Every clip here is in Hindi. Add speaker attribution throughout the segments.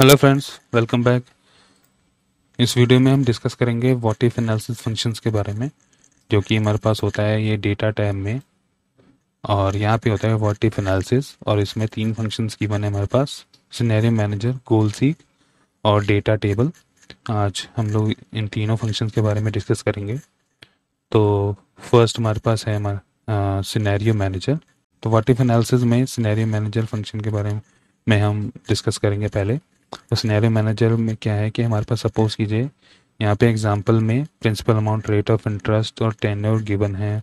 Speaker 1: हेलो फ्रेंड्स वेलकम बैक इस वीडियो में हम डिस्कस करेंगे वॉट इफ एनालिसिस फंक्शंस के बारे में जो कि हमारे पास होता है ये डेटा टैब में और यहाँ पे होता है वॉट इफ एनालिसिस और इसमें तीन फंक्शंस की बने हमारे पास सिनेरियो मैनेजर गोल सीक और डेटा टेबल आज हम लोग इन तीनों फंक्शंस के बारे में डिस्कस करेंगे तो फर्स्ट हमारे पास है हमारा सिनेरियो मैनेजर तो वॉट इफ एनालिसिस में सिनेरियो मैनेजर फंक्शन के बारे में हम डिस्कस करेंगे पहले सिनेरियो तो मैनेजर में क्या है कि हमारे पास सपोज कीजिए यहाँ पे एग्जांपल में principal amount rate of interest और टेन्योर गिवन है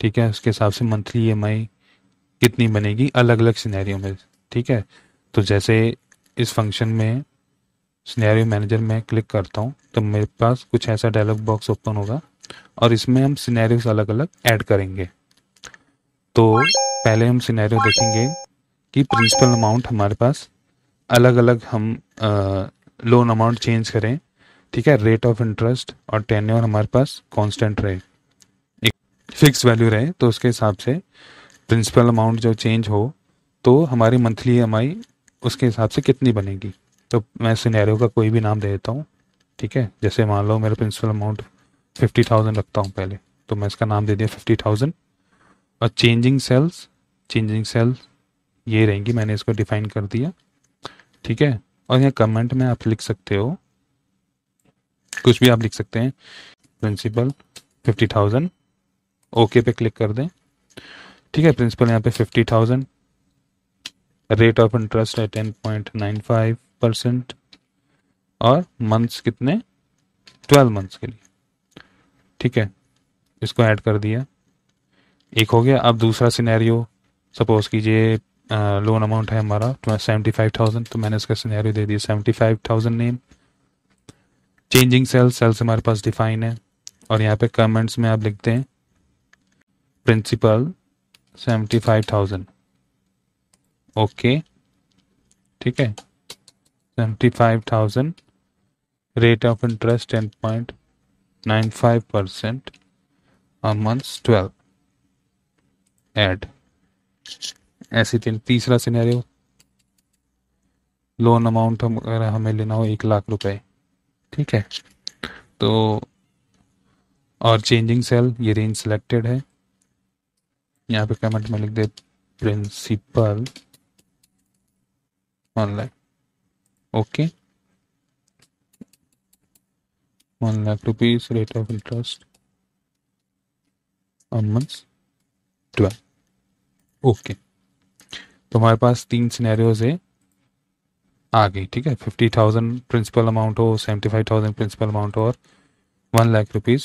Speaker 1: ठीक है उसके हिसाब से मंथली ई e कितनी बनेगी अलग अलग सिनेरियो में ठीक है तो जैसे इस फंक्शन में सिनेरियो मैनेजर में क्लिक करता हूँ तो मेरे पास कुछ ऐसा डायलॉग बॉक्स ओपन होगा और इसमें हम सिनेरियो अलग अलग ऐड करेंगे तो पहले हम सिनेरियो देखेंगे कि प्रिंसिपल अमाउंट हमारे पास अलग अलग हम लोन अमाउंट चेंज करें ठीक है रेट ऑफ इंटरेस्ट और टेन्योर हमारे पास कांस्टेंट रहे एक फिक्स वैल्यू रहे तो उसके हिसाब से प्रिंसिपल अमाउंट जो चेंज हो तो हमारी मंथली ई e उसके हिसाब से कितनी बनेगी तो मैं सिनेरियो का कोई भी नाम दे देता हूँ ठीक है जैसे मान लो मेरा प्रिंसिपल अमाउंट फिफ्टी थाउजेंड रखता हूँ पहले तो मैं इसका नाम दे दिया फिफ्टी थाउजेंड और चेंजिंग सेल्स चेंजिंग सेल्स ये रहेंगी मैंने इसको डिफाइन कर दिया ठीक है और यहाँ कमेंट में आप लिख सकते हो कुछ भी आप लिख सकते हैं प्रिंसिपल फिफ्टी थाउजेंड ओके पे क्लिक कर दें ठीक है प्रिंसिपल यहाँ पे fifty thousand rate of interest है ten point nine five percent और मंथ्स कितने ट्वेल्व मंथ्स के लिए ठीक है इसको ऐड कर दिया एक हो गया अब दूसरा सिनेरियो सपोज कीजिए लोन अमाउंट है हमारा सेवेंटी फाइव थाउजेंड तो मैंने इसका सिनेरियो दे दिया seventy five thousand name changing cells cells हमारे पास डिफाइन है और यहाँ पे कमेंट्स में आप लिखते हैं principal seventy five thousand okay ठीक है seventy five thousand rate of interest ten point nine five percent और मंथ्स ट्वेल्व एड ऐसे तीन तीसरा सिनेरियो लोन अमाउंट हम अगर हमें लेना हो एक लाख रुपए ठीक है तो और चेंजिंग सेल ये रेंज सिलेक्टेड है यहाँ पे कमेंट में लिख दे principal one lakh okay one lakh rupees rate of interest month twelve okay okay तो हमारे पास तीन सिनेरियोज है आ गई ठीक है फिफ्टी थाउजेंड प्रिंसिपल अमाउंट हो seventy five thousand principal amount हो और one lakh rupees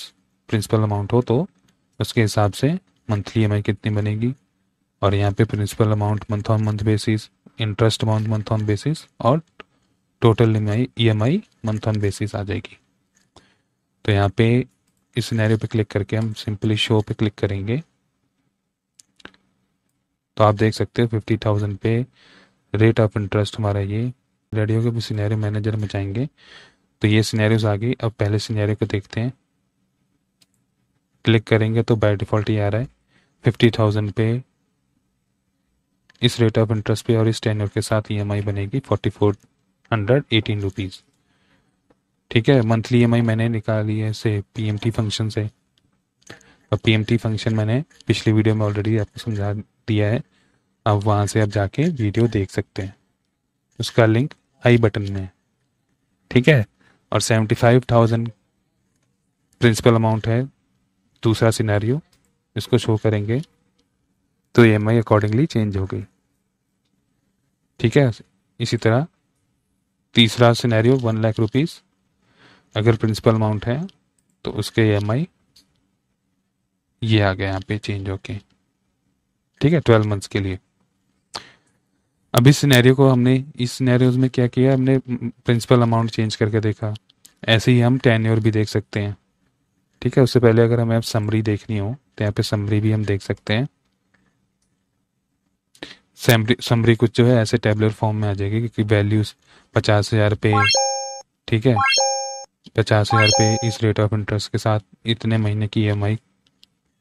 Speaker 1: principal amount हो तो उसके हिसाब से मंथली ई कितनी बनेगी और यहाँ पे principal amount month on month basis interest amount month on basis और total E M I month on basis आ जाएगी तो यहाँ पे इस नैरियो पे क्लिक करके हम सिंपली शो पे क्लिक करेंगे तो आप देख सकते हो फिफ्टी थाउजेंड पे रेट ऑफ इंटरेस्ट हमारा ये रेडियो के भी सीनैरियो मैनेजर में जाएंगे तो ये सिनेरियोज आ गई अब पहले सीनैरियो को देखते हैं क्लिक करेंगे तो बाय डिफ़ॉल्ट ये आ रहा है फिफ्टी थाउजेंड पे इस रेट ऑफ इंटरेस्ट पे और इस टेनर के साथ ई e बनेगी forty four hundred eighteen rupees ठीक है मंथली ई e मैंने निकाली है से पी फंक्शन से और पी फंक्शन मैंने पिछली वीडियो में ऑलरेडी आपको समझा दिया है आप वहाँ से आप जाके वीडियो देख सकते हैं उसका लिंक आई बटन में ठीक है और seventy five thousand principal amount है दूसरा सिनेरियो इसको शो करेंगे तो E M I accordingly change हो गई ठीक है इसी तरह तीसरा सिनेरियो वन लाख रुपीज़ अगर प्रिंसिपल अमाउंट है तो उसके ई एम आई ये आ गया यहाँ पे चेंज होके ठीक है ट्वेल्व मंथ्स के लिए अभी सिनेरियो को हमने इस सिनेरियोज में क्या किया हमने प्रिंसिपल अमाउंट चेंज करके देखा ऐसे ही हम टेन ईयर भी देख सकते हैं ठीक है उससे पहले अगर हमें अब समरी देखनी हो तो यहाँ पे समरी भी हम देख सकते हैं समरी समरी कुछ जो है ऐसे टेबलेट फॉर्म में आ जाएगी क्योंकि वैल्यूज पचास हज़ार पे ठीक है पचास हज़ार पे इस रेट ऑफ इंटरेस्ट के साथ इतने महीने की ई e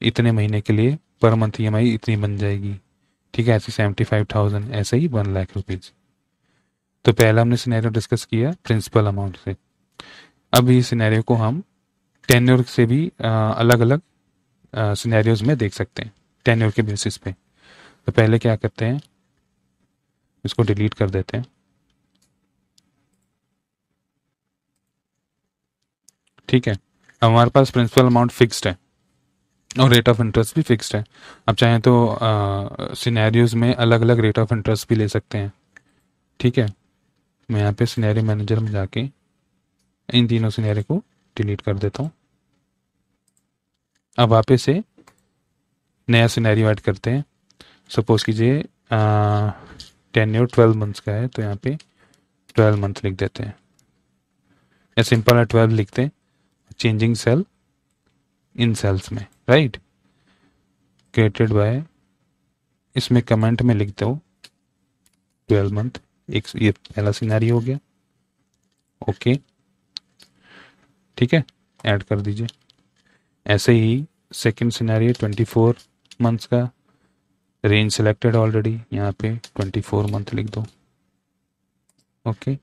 Speaker 1: इतने महीने के लिए पर मंथ ई इतनी बन जाएगी ठीक है ऐसे सेवेंटी फाइव थाउजेंड ऐसे ही वन लाख रुपीज तो पहला हमने सिनेरियो डिस्कस किया प्रिंसिपल अमाउंट से अब इस सिनेरियो को हम टेन्योर से भी आ, अलग अलग सिनेरियोज में देख सकते हैं टेन्योर के बेसिस पे तो पहले क्या करते हैं इसको डिलीट कर देते हैं ठीक है हमारे पास प्रिंसिपल अमाउंट फिक्स्ड है और रेट ऑफ इंटरेस्ट भी फिक्स्ड है आप चाहें तो सिनेरियोज में अलग अलग रेट ऑफ इंटरेस्ट भी ले सकते हैं ठीक है मैं यहाँ पे सिनेरियो मैनेजर में जाके इन तीनों सिनेरियो को डिलीट कर देता हूँ अब आप इसे नया सिनेरियो ऐड करते हैं सपोज़ कीजिए टेन ईयर ट्वेल्व मंथ्स का है तो यहाँ पे ट्वेल्व मंथ लिख देते हैं या सिंपल है ट्वेल्व लिखते हैं चेंजिंग सेल इन सेल्स में राइट क्रिएटेड बाय इसमें कमेंट में लिख दो ट्वेल्व मंथ एक ये पहला सिनेरियो हो गया ओके ठीक है ऐड कर दीजिए ऐसे ही second scenario twenty four months का रेंज सिलेक्टेड ऑलरेडी यहाँ पे ट्वेंटी फोर मंथ लिख दो ओके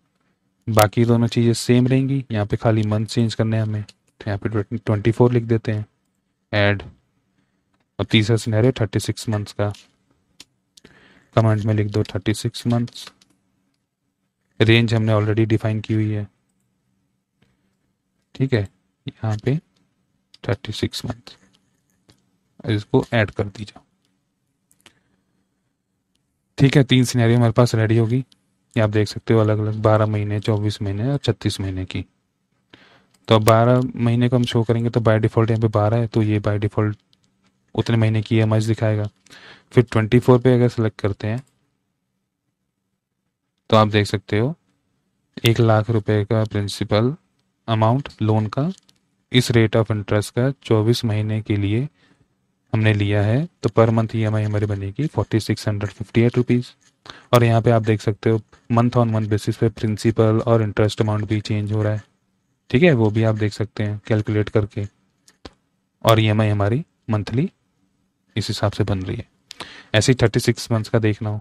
Speaker 1: बाकी दोनों चीज़ें सेम रहेंगी यहाँ पे खाली मंथ चेंज करने हैं हमें तो यहाँ पे ट्वेंटी फोर लिख देते हैं ऐड और तीसरा सिनेरियो थर्टी सिक्स मंथ्स का कमेंट में लिख दो थर्टी सिक्स मंथ्स रेंज हमने ऑलरेडी डिफाइन की हुई है ठीक है यहाँ पे थर्टी सिक्स मंथ इसको ऐड कर दीजिए ठीक है तीन सिनेरियो हमारे पास रेडी होगी आप देख सकते हो अलग अलग बारह महीने चौबीस महीने और छत्तीस महीने की तो अब बारह महीने को हम शो करेंगे तो बाय डिफ़ॉल्ट यहाँ पे बारह है तो ये बाय डिफ़ॉल्ट उतने महीने की ई दिखाएगा फिर ट्वेंटी फोर पे अगर सेलेक्ट करते हैं तो आप देख सकते हो एक लाख रुपए का प्रिंसिपल अमाउंट लोन का इस रेट ऑफ इंटरेस्ट का चौबीस महीने के लिए हमने लिया है तो per month E M I हमारी बनेगी forty six hundred fifty eight rupees और यहाँ पे आप देख सकते हो मंथ ऑन मंथ बेसिस पे प्रिंसिपल और इंटरेस्ट अमाउंट भी चेंज हो रहा है ठीक है वो भी आप देख सकते हैं कैलकुलेट करके और ई e हमारी मंथली इस हिसाब से बन रही है ऐसे ही थर्टी सिक्स मंथ का देखना हो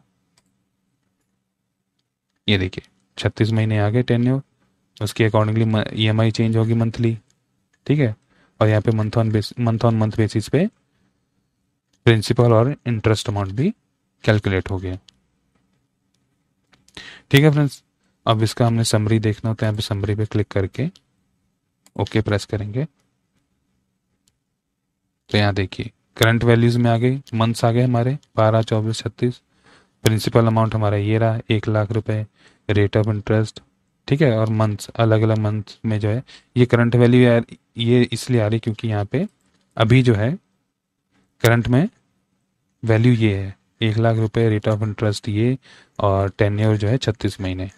Speaker 1: ये देखिए छत्तीस महीने आ गए टेन्योर उसके accordingly E M I change होगी मंथली ठीक है और यहाँ पे month on base month on month basis पे प्रिंसिपल और इंटरेस्ट अमाउंट भी कैलकुलेट हो गया ठीक है फ्रेंड्स अब इसका हमने समरी देखना होता है यहाँ पे समरी पे क्लिक करके ओके प्रेस करेंगे तो यहाँ देखिए करंट वैल्यूज में आ गई मंथ्स आ गए हमारे बारह चौबीस छत्तीस प्रिंसिपल अमाउंट हमारा ये रहा एक लाख रुपए रेट ऑफ इंटरेस्ट ठीक है और मंथ्स अलग अलग मंथ में जो है ये करंट वैल्यू ये इसलिए आ रही क्योंकि यहाँ पे अभी जो है करंट में वैल्यू ये है एक लाख रुपए रेट ऑफ इंटरेस्ट ये और टेन ईयर जो है छत्तीस महीने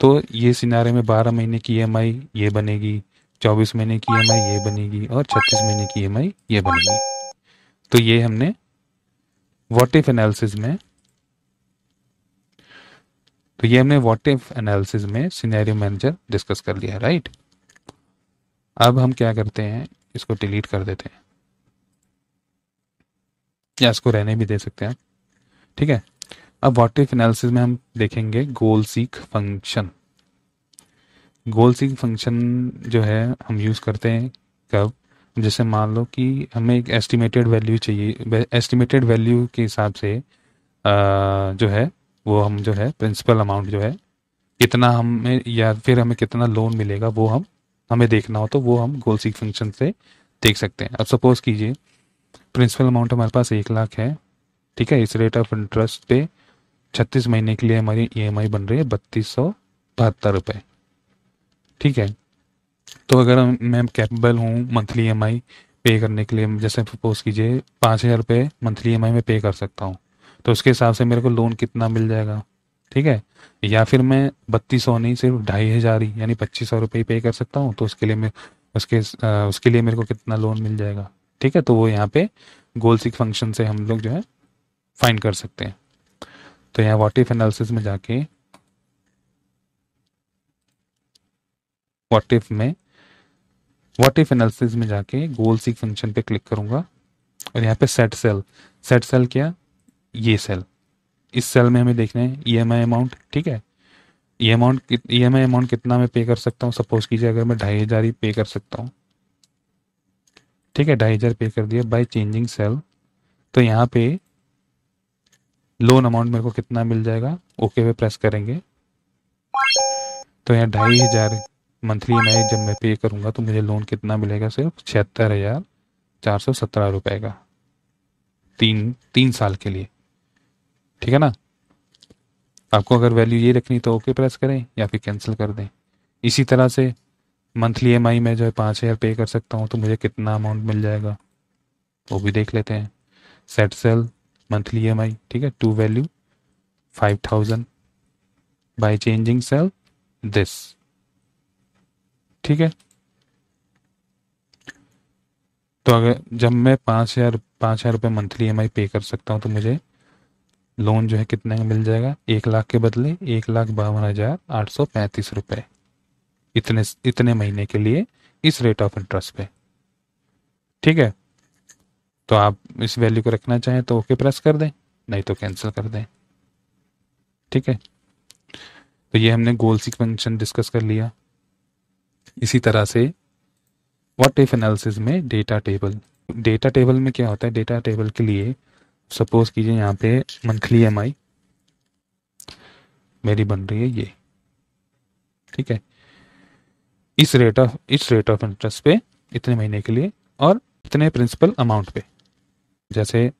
Speaker 1: तो ये सिनारे में बारह महीने की ई e ये बनेगी चौबीस महीने की ई e ये बनेगी और छत्तीस महीने की ई e ये बनेगी तो ये हमने वॉट इफ एनालिसिस में तो ये हमने वॉट इफ एनालिसिस में सिनेरियो मैनेजर डिस्कस कर लिया राइट अब हम क्या करते हैं इसको डिलीट कर देते हैं या इसको रहने भी दे सकते हैं ठीक है अब वॉट इफ एनालिसिस में हम देखेंगे गोल सीख फंक्शन गोल सीख फंक्शन जो है हम यूज़ करते हैं कब जैसे मान लो कि हमें एक एस्टिमेटेड वैल्यू चाहिए एस्टिमेटेड वैल्यू के हिसाब से जो है वो हम जो है प्रिंसिपल अमाउंट जो है कितना हमें या फिर हमें कितना लोन मिलेगा वो हम हमें देखना हो तो वो हम गोल सीख फंक्शन से देख सकते हैं अब सपोज कीजिए प्रिंसिपल अमाउंट हमारे पास एक लाख है ठीक है इस रेट ऑफ इंटरेस्ट पे छत्तीस महीने के लिए हमारी ई e बन रही है बत्तीस सौ बहत्तर रुपये ठीक है तो अगर मैं कैपेबल हूँ मंथली ई पे करने के लिए जैसे प्रपोज कीजिए पाँच हज़ार रुपये मंथली ई में पे कर सकता हूँ तो उसके हिसाब से मेरे को लोन कितना मिल जाएगा ठीक है या फिर मैं बत्तीस सौ नहीं सिर्फ ढाई हज़ार ही यानी पच्चीस सौ रुपये ही पे कर सकता हूँ तो उसके लिए मैं उसके उसके लिए मेरे को कितना लोन मिल जाएगा ठीक है तो वो यहाँ पे गोल सिक फंक्शन से हम लोग जो है फाइंड कर सकते हैं तो यहाँ वॉट इफ एनालिसिस में जाके वॉट इफ में वॉट इफ एनालिसिस में जाके गोल सीक फंक्शन पे क्लिक करूंगा और यहाँ पे सेट सेल सेट सेल क्या ये सेल इस सेल में हमें देखना है ई एम आई अमाउंट ठीक है E amount E M I amount कितना मैं पे कर सकता हूँ सपोज कीजिए अगर मैं ढाई हज़ार ही पे कर सकता हूँ ठीक है ढाई हज़ार पे कर दिया बाय चेंजिंग सेल तो यहाँ पे लोन अमाउंट मेरे को कितना मिल जाएगा ओके पे प्रेस करेंगे तो यहाँ ढाई हज़ार मंथली ई जब मैं पे करूँगा तो मुझे लोन कितना मिलेगा सिर्फ छिहत्तर हज़ार चार सौ सत्रह रुपये का तीन तीन साल के लिए ठीक है ना आपको अगर वैल्यू ये रखनी तो ओके प्रेस करें या फिर कैंसिल कर दें इसी तरह से मंथली एम में जो है पाँच हज़ार पे कर सकता हूँ तो मुझे कितना अमाउंट मिल जाएगा वो भी देख लेते हैं set cell monthly E e ठीक है to value five thousand by changing cell this ठीक है तो अगर जब मैं पाँच हज़ार पाँच हज़ार रुपये मंथली ई पे कर सकता हूँ तो मुझे लोन जो है कितने का मिल जाएगा एक लाख के बदले एक लाख बावन हज़ार आठ सौ पैंतीस रुपये इतने इतने महीने के लिए इस रेट ऑफ इंटरेस्ट पे ठीक है तो आप इस वैल्यू को रखना चाहें तो ओके प्रेस कर दें नहीं तो कैंसिल कर दें ठीक है तो ये हमने गोल सीक्वेंशन डिस्कस कर लिया इसी तरह से व्हाट इफ एनालिसिस में डेटा टेबल डेटा टेबल में क्या होता है डेटा टेबल के लिए सपोज कीजिए यहाँ पे मंथली एम मेरी बन रही है ये ठीक है इस रेट ऑफ इस रेट ऑफ इंटरेस्ट पे इतने महीने के लिए और इतने प्रिंसिपल अमाउंट पे जैसे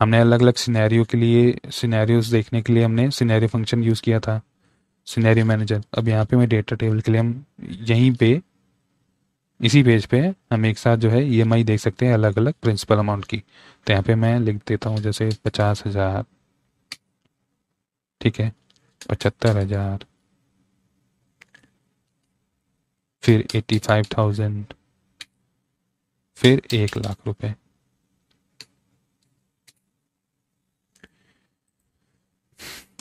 Speaker 1: हमने अलग अलग सिनेरियो के लिए सिनेरियोस देखने के लिए हमने सिनेरियो फंक्शन यूज़ किया था सिनेरियो मैनेजर अब यहाँ पे मैं डेटा टेबल के लिए हम यहीं पे इसी पेज पे हम एक साथ जो है ई e देख सकते हैं अलग अलग प्रिंसिपल अमाउंट की तो यहाँ पे मैं लिख देता हूँ जैसे पचास हज़ार ठीक है पचहत्तर हज़ार फिर एटी फाइव थाउजेंड फिर एक लाख रुपए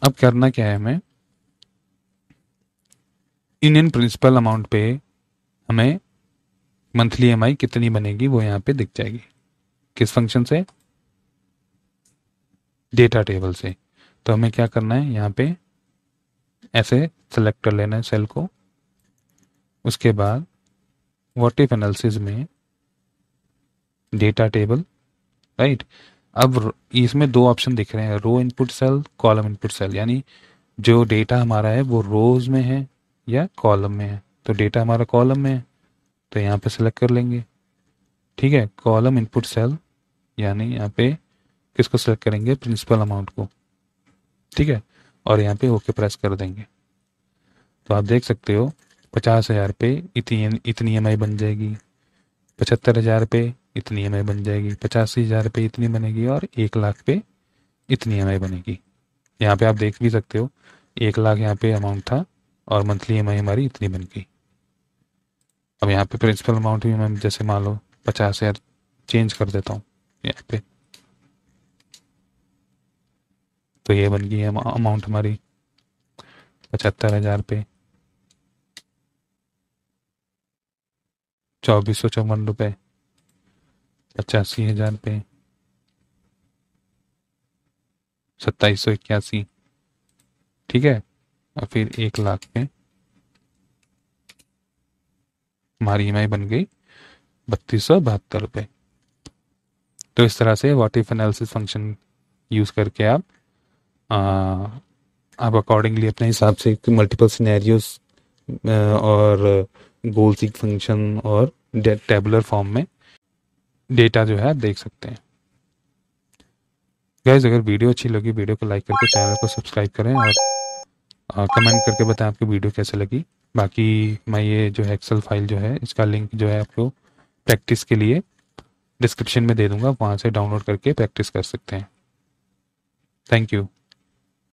Speaker 1: अब करना क्या है हमें इन प्रिंसिपल अमाउंट पे हमें मंथली ई कितनी बनेगी वो यहाँ पे दिख जाएगी किस फंक्शन से डेटा टेबल से तो हमें क्या करना है यहाँ पे ऐसे सेलेक्ट कर लेना है सेल को उसके बाद वॉट इफ एनालिसिस में डेटा टेबल राइट अब इसमें दो ऑप्शन दिख रहे हैं row input cell column input cell यानी जो डेटा हमारा है वो रोज में है या कॉलम में है तो डेटा हमारा कॉलम में है तो यहाँ पे सिलेक्ट कर लेंगे ठीक है कॉलम इनपुट सेल यानी यहाँ पे किसको सिलेक्ट करेंगे प्रिंसिपल अमाउंट को ठीक है और यहाँ पे ओके प्रेस कर देंगे तो आप देख सकते हो पचास हज़ार पे इतनी इतनी एम बन जाएगी पचहत्तर हज़ार पे इतनी एम बन जाएगी पचासी हज़ार पे इतनी बनेगी और एक लाख पे इतनी एम बनेगी यहाँ पे आप देख भी सकते हो एक लाख यहाँ पे अमाउंट था और मंथली एम हमारी इतनी बन गई अब यहाँ पे प्रिंसिपल अमाउंट भी मैं जैसे मान लो पचास हज़ार चेंज कर देता हूँ यहाँ पे तो ये बन गई अमाउंट हमारी पचहत्तर हज़ार पे चौबीस सौ चौवन रुपये पचासी अच्छा, हजार पे सत्ताईस सौ इक्यासी ठीक है और फिर एक लाख पे हमारी ई एम आई बन गई बत्तीस सौ बहत्तर रुपये तो इस तरह से what if analysis function use करके आप आ, आप अकॉर्डिंगली अपने हिसाब से मल्टीपल सिनेरियोस और गोल सीक फंक्शन और टेबुलर फॉर्म में डेटा जो है देख सकते हैं गैस अगर वीडियो अच्छी लगी वीडियो को लाइक करके चैनल को सब्सक्राइब करें और कमेंट करके बताएं आपकी वीडियो कैसे लगी बाकी मैं ये जो है एक्सेल फाइल जो है इसका लिंक जो है आपको प्रैक्टिस के लिए डिस्क्रिप्शन में दे दूंगा वहाँ से डाउनलोड करके प्रैक्टिस कर सकते हैं थैंक यू